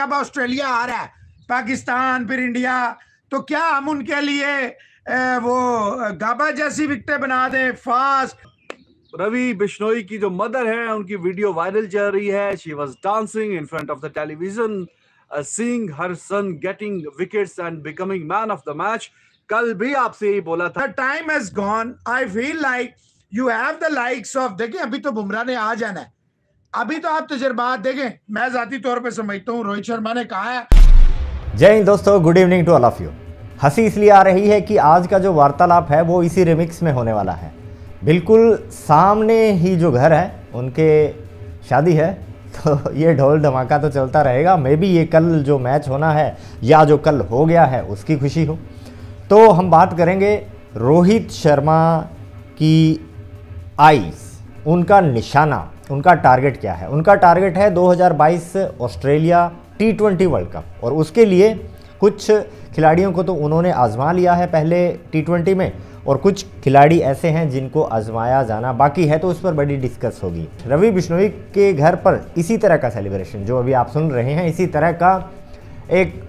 कब ऑस्ट्रेलिया आ रहा है पाकिस्तान फिर इंडिया तो क्या हम उनके लिए वो गाबा जैसी विकटें बना दें फास्ट रवि बिश्नोई की जो मदर है उनकी वीडियो वायरल चल रही है she was dancing in front of the television seeing her son getting wickets and becoming man of the match कल भी आपसे ही बोला था time has gone I feel like you have the likes of देखिए अभी तो बुमराह ने आ जाना है अभी तो आप तजर्बात देखें मैं जाती तौर पर समझता हूँ रोहित शर्मा ने कहा है जय हिंद दोस्तों good evening to all of you हंसी इसलिए आ रही है कि आज का जो वार्तालाप है वो इसी रिमिक्स में होने वाला है बिल्कुल सामने ही जो घर है उनके शादी है तो ये ढोल धमाका तो चलता रहेगा मे भी ये कल जो मैच होना है या जो कल हो गया है उसकी खुशी हो तो हम बात करेंगे रोहित शर्मा की आईज उनका निशाना उनका टारगेट क्या है उनका टारगेट है 2022 Australia T twenty World Cup और उसके लिए कुछ खिलाड़ियों को तो उन्होंने आजमा लिया है पहले टी ट्वेंटी में और कुछ खिलाड़ी ऐसे हैं जिनको आजमाया जाना बाकी है तो उस पर बड़ी डिस्कस होगी रवि बिश्नोई के घर पर इसी तरह का सेलिब्रेशन जो अभी आप सुन रहे हैं इसी तरह का एक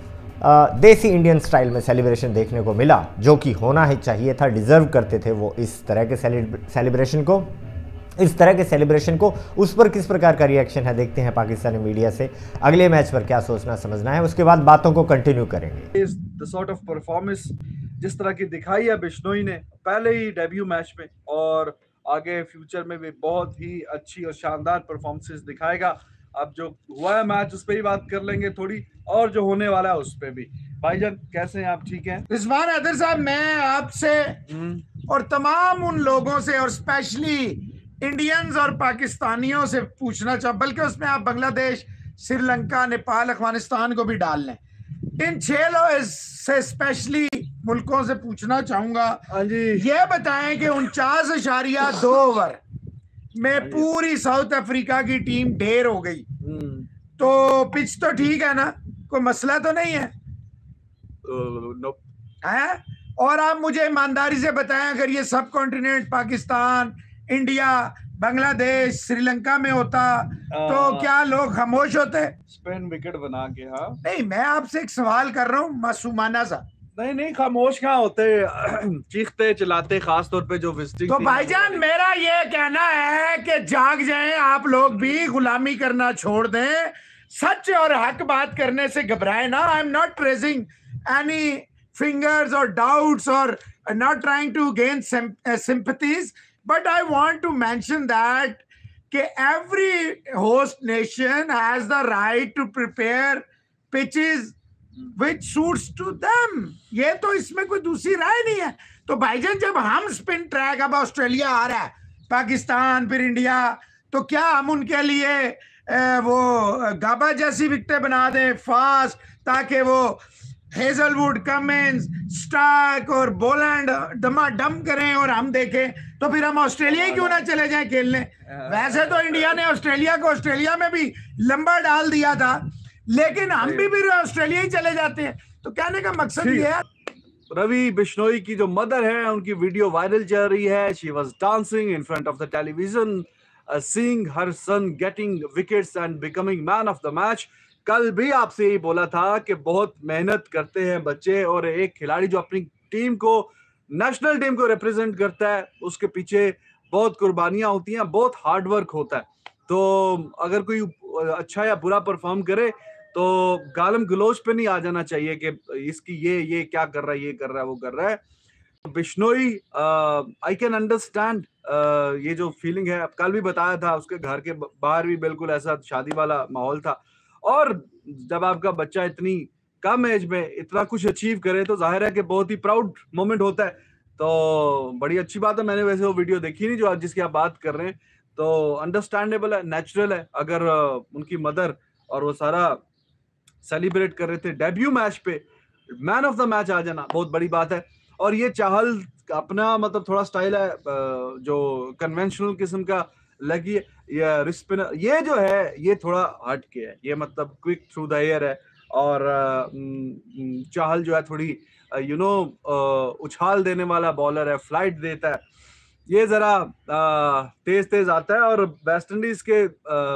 देसी इंडियन स्टाइल में सेलिब्रेशन देखने को मिला जो कि होना ही चाहिए था डिज़र्व करते थे वो इस तरह के सेलिब्रेशन को इस तरह के सेलिब्रेशन को उस पर किस प्रकार का रिएक्शन है देखते हैं पाकिस्तानी मीडिया से अगले मैच पर क्या सोचना समझना है उसके बाद बातों को कंटिन्यू करेंगे sort of जिस तरह की दिखाई है बिश्नोई ने पहले ही डेब्यू मैच में और आगे फ्यूचर में भी बहुत ही अच्छी और शानदार परफॉर्मेंसेस दिखाएगा अब जो हुआ है मैच उस पर ही बात कर लेंगे थोड़ी और जो होने वाला है उस पर भी भाईजान कैसे हैं आप ठीक हैं रिजवान अदर साहब मैं आपसे हम्म। और तमाम उन लोगों से और स्पेशली इंडियंस और पाकिस्तानियों से पूछना चाह बल्कि उसमें आप बांग्लादेश श्रीलंका नेपाल अफगानिस्तान को भी डाल लें इन छह लोग से स्पेशली मुल्कों से पूछना चाहूंगा हाँ यह बताएं कि उनचास अशारिया दो ओवर में हाँ पूरी साउथ अफ्रीका की टीम ढेर हो गई हम्म। तो पिच तो ठीक है ना कोई मसला तो नहीं है uh, है और आप मुझे ईमानदारी से बताएं अगर ये सब कॉन्टिनेंट पाकिस्तान इंडिया बांग्लादेश श्रीलंका में होता तो आ, तो क्या लोग खामोश होते स्पेन विकेट बना के हाँ नहीं मैं आपसे एक सवाल कर रहा हूँ मासूमाना सा नहीं नहीं खामोश कहाँ होते चीखते चिल्लाते खास तौर पे जो विजिटिंग तो भाईजान मेरा ये कहना है कि जाग जाएं आप लोग भी गुलामी करना छोड़ दें सच और हक बात करने से घबराए ना I am not praising any fingers और डाउट्स और not trying to gain sympathies But I want to mention that host host nation has the to to prepare pitches which suits to them. ये तो इसमें कोई दूसरी राय नहीं है तो भाईजान जब हम स्पिन ट्रैक अब ऑस्ट्रेलिया आ रहा है पाकिस्तान फिर इंडिया तो क्या हम उनके लिए वो गाबा जैसी विकटें बना दें फास्ट ताकि वो हेजलवुड कमेंस स्टार्क और बोलैंड डमा डम करें और हम देखें तो फिर हम ऑस्ट्रेलिया क्यों ना चले जाएं खेलने वैसे तो इंडिया ने ऑस्ट्रेलिया को ऑस्ट्रेलिया में भी लंबा डाल दिया था लेकिन हम भी फिर ऑस्ट्रेलिया ही चले जाते हैं तो कहने का मकसद ये है रवि बिश्नोई की जो मदर है उनकी वीडियो वायरल चल रही है she was dancing in front of the television seeing her son getting wickets and becoming man of the match कल भी आपसे यही बोला था कि बहुत मेहनत करते हैं बच्चे और एक खिलाड़ी जो अपनी टीम को नेशनल टीम को रिप्रेजेंट करता है उसके पीछे बहुत कुर्बानियां होती हैं बहुत हार्डवर्क होता है तो अगर कोई अच्छा या बुरा परफॉर्म करे तो गालम गलोच पे नहीं आ जाना चाहिए कि इसकी ये ये क्या कर रहा है ये कर रहा है वो कर रहा है बिश्नोई आई कैन अंडरस्टैंड ये जो फीलिंग है कल भी बताया था उसके घर के बाहर भी बिल्कुल ऐसा शादी वाला माहौल था और जब आपका बच्चा इतनी कम एज में इतना कुछ अचीव करे तो जाहिर है कि बहुत ही प्राउड मोमेंट होता है तो बड़ी अच्छी बात है मैंने वैसे वो वीडियो देखी नहीं जो आज जिसकी आप बात कर रहे हैं तो अंडरस्टैंडेबल है नेचुरल है अगर उनकी मदर और वो सारा सेलिब्रेट कर रहे थे डेब्यू मैच पे मैन ऑफ द मैच आ जाना बहुत बड़ी बात है और ये चाहल अपना मतलब थोड़ा स्टाइल है जो कन्वेंशनल किस्म का लगी या रिस्पिन ये जो है ये थोड़ा हट के है ये मतलब क्विक थ्रू द एयर है और चाहल जो है थोड़ी यू नो उछाल देने वाला बॉलर है फ्लाइट देता है ये जरा तेज तेज आता है और वेस्ट इंडीज के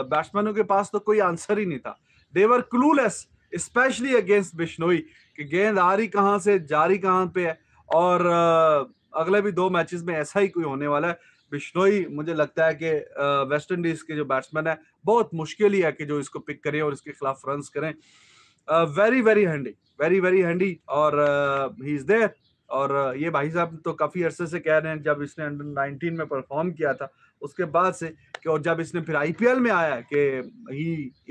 बैट्समैनों के पास तो कोई आंसर ही नहीं था they were clueless especially against Bishnoi कि गेंद आ रही कहाँ से जा रही कहाँ पे है और अगले भी दो मैचेस में ऐसा ही कोई होने वाला है बिश्नोई मुझे लगता है कि वेस्ट इंडीज के जो बैट्समैन है बहुत मुश्किल ही है कि जो इसको पिक करें और इसके खिलाफ रन करें very very handy very very handy और ही इज देयर और ये भाई साहब तो काफ़ी अरसे से कह रहे हैं जब इसने अंडर नाइनटीन में परफॉर्म किया था उसके बाद से कि और जब इसने फिर आईपीएल में आया कि he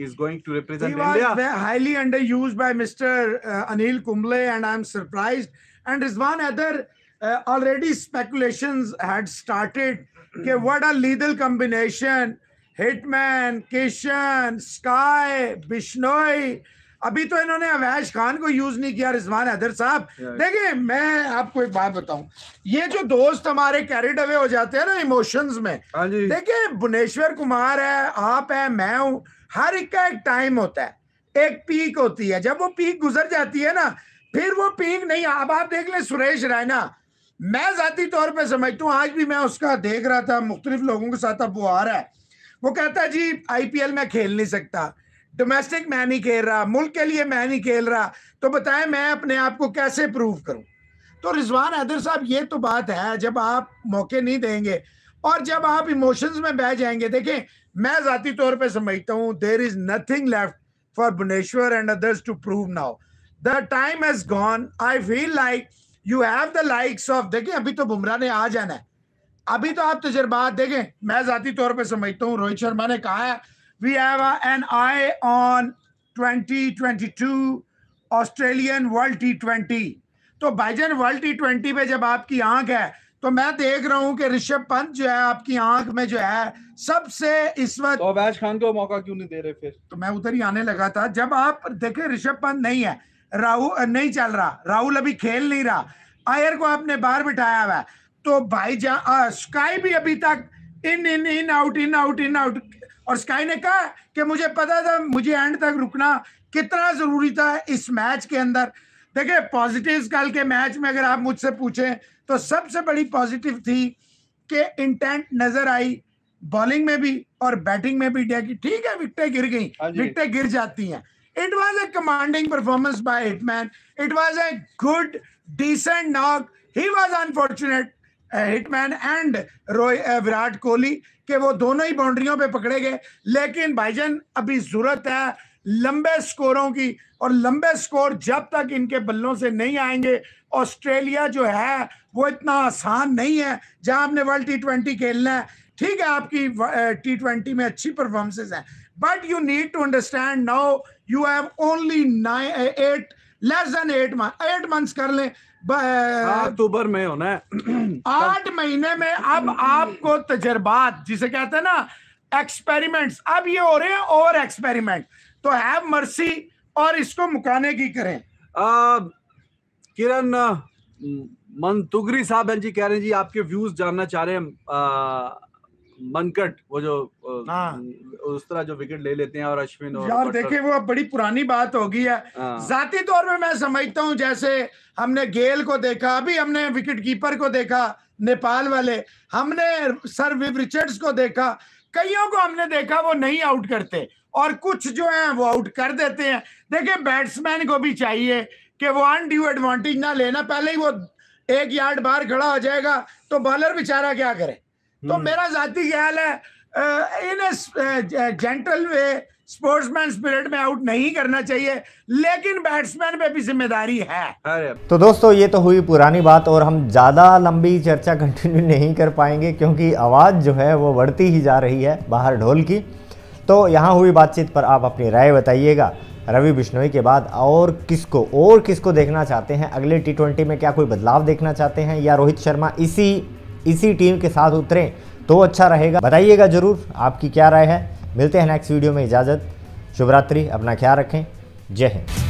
is going to represent India highly underused by mister Anil Kumble and I am surprised and Rizwan other already uh, speculation speculations had started कि what a hitman Kishan Sky Bishnoi अभी तो इन्होंने अवैश खान को यूज नहीं किया रिजवान हैदर साहब देखिए मैं आपको एक बात बताऊं ये जो दोस्त हमारे कैरिड अवे हो जाते हैं ना इमोशंस में हाँ देखिए भुवनेश्वर कुमार है आप है मैं हूं हर एक का एक टाइम होता है एक पीक होती है जब वो पीक गुजर जाती है ना फिर वो पीक नहीं अब आप देख ले सुरेश रैना मैं ज़ाती तौर पे समझता हूँ आज भी मैं उसका देख रहा था मुख्तलिफ लोगों के साथ अब वो आ रहा है वो कहता है जी आईपीएल में खेल नहीं सकता डोमेस्टिक मैं नहीं खेल रहा मुल्क के लिए मैं नहीं खेल रहा तो बताएं मैं अपने आप को कैसे प्रूव करूं तो रिजवान हैदर साहब ये तो बात है जब आप मौके नहीं देंगे और जब आप इमोशंस में बह जाएंगे देखें मैं ज़ाती तौर पर समझता हूँ there is nothing left for Bhuvneshwar and others to prove now the time has gone I feel like you have the likes of देखें अभी तो बुमराह ने आ जाना है अभी तो आप तजर्बात देखें मैं जाती तौर पर समझता हूँ रोहित शर्मा ने कहा है we have an eye on 2022 Australian World T twenty तो भाईजान वर्ल्ड टी ट्वेंटी पे जब आपकी आंख है तो मैं देख रहा हूँ कि ऋषभ पंत जो है आपकी आंख में जो है सबसे इस वक्त तो खान को मौका क्यों नहीं दे रहे फिर तो मैं उधर ही आने लगा था जब आप देखें ऋषभ पंत नहीं है राहुल नहीं चल रहा राहुल अभी खेल नहीं रहा आयर को आपने बाहर बिठाया हुआ तो भाई जहां स्काई भी अभी तक in in in out in out in out और स्काई ने कहा कि मुझे पता था मुझे एंड तक रुकना कितना जरूरी था इस मैच के अंदर देखिए पॉजिटिव कल के मैच में अगर आप मुझसे पूछें तो सबसे बड़ी पॉजिटिव थी कि इंटेंट नजर आई बॉलिंग में भी और बैटिंग में भी ठीक है विकटें गिर गई हाँ विकटें गिर जाती हैं It was a commanding performance by Hitman. It was a good, decent knock. He was unfortunate. Hitman and रोय विराट कोहली के वो दोनों ही बाउंड्रियों पे पकड़े गए लेकिन भाईजन अभी जरूरत है लंबे स्कोरों की और लंबे स्कोर जब तक इनके बल्लों से नहीं आएंगे ऑस्ट्रेलिया जो है वो इतना आसान नहीं है जहां आपने वर्ल्ड टी ट्वेंटी खेलना है ठीक है आपकी टी uh, ट्वेंटी में अच्छी परफॉर्मेंसेज हैं But you need to understand now you have only nine, eh, eight, less than eight months. Eight months कर ले अक्टूबर eh, हाँ, तो में होना है आठ महीने में अब आपको तजर्बात जिसे कहते हैं ना एक्सपेरिमेंट्स अब ये हो रहे हैं और एक्सपेरिमेंट तो हैव मर्सी और इसको मुकाने की करें किरण मंतुगरी साहब हैं जी कह रहे हैं जी आपके व्यूज जानना चाह रहे हैं आ, मनकट वो जो हाँ। उस तरह जो विकेट ले लेते हैं और अश्विन और यार देखिए वो बड़ी पुरानी बात होगी है हाँ। जाती तौर पे मैं समझता हूँ जैसे हमने गेल को देखा अभी हमने विकेट कीपर को देखा नेपाल वाले हमने सर विव रिचर्ड्स को देखा कईयों को हमने देखा वो नहीं आउट करते और कुछ जो है वो आउट कर देते हैं देखिए बैट्समैन को भी चाहिए कि वो ड्यू एडवांटेज ना लेना पहले ही वो एक यार्ड बाहर खड़ा हो जाएगा तो बॉलर बेचारा क्या करे तो हम्म। मेरा जाति ख्याल है in gentle way sportsman spirit में आउट नहीं करना चाहिए लेकिन बैट्समैन पे भी जिम्मेदारी है तो दोस्तों ये तो हुई पुरानी बात और हम ज़्यादा लंबी चर्चा कंटिन्यू नहीं कर पाएंगे क्योंकि आवाज़ जो है वो बढ़ती ही जा रही है बाहर ढोल की तो यहाँ हुई बातचीत पर आप अपनी राय बताइएगा रवि बिश्नोई के बाद और किसको और किसको देखना चाहते हैं अगले टी में क्या कोई बदलाव देखना चाहते हैं या रोहित शर्मा इसी इसी टीम के साथ उतरें तो अच्छा रहेगा बताइएगा ज़रूर आपकी क्या राय है मिलते हैं नेक्स्ट वीडियो में इजाज़त शुभरात्रि अपना ख्याल रखें जय हिंद